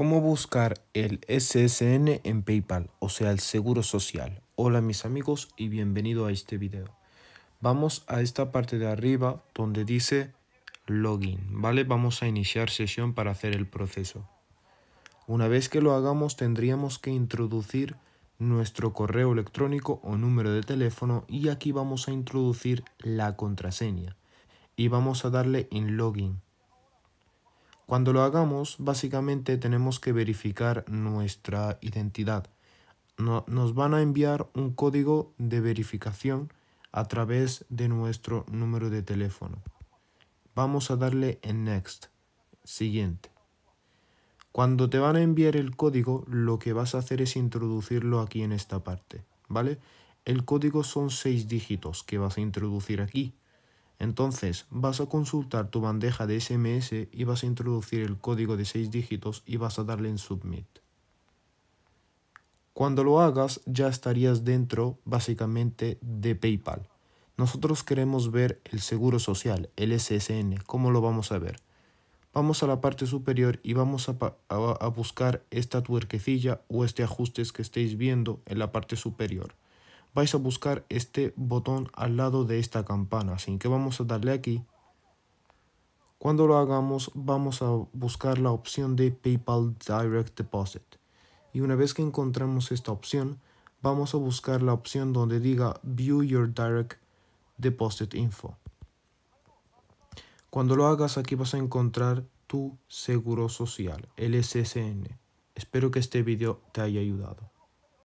¿Cómo buscar el SSN en PayPal, o sea, el Seguro Social? Hola mis amigos y bienvenido a este video. Vamos a esta parte de arriba donde dice Login, ¿vale? Vamos a iniciar sesión para hacer el proceso. Una vez que lo hagamos tendríamos que introducir nuestro correo electrónico o número de teléfono y aquí vamos a introducir la contraseña y vamos a darle en Login. Cuando lo hagamos, básicamente tenemos que verificar nuestra identidad. nos van a enviar un código de verificación a través de nuestro número de teléfono. Vamos a darle en Next, siguiente. Cuando te van a enviar el código, lo que vas a hacer es introducirlo aquí en esta parte, ¿vale? El código son seis dígitos que vas a introducir aquí. Entonces vas a consultar tu bandeja de SMS y vas a introducir el código de 6 dígitos y vas a darle en Submit. Cuando lo hagas ya estarías dentro básicamente de PayPal. Nosotros queremos ver el seguro social, el SSN. ¿Cómo lo vamos a ver? Vamos a la parte superior y vamos a, buscar esta tuerquecilla o este ajuste que estéis viendo en la parte superior vais a buscar este botón al lado de esta campana. Así que vamos a darle aquí. Cuando lo hagamos vamos a buscar la opción de PayPal Direct Deposit. Y una vez que encontramos esta opción, vamos a buscar la opción donde diga View Your Direct Deposit Info. Cuando lo hagas aquí vas a encontrar tu seguro social, el SSN. Espero que este video te haya ayudado.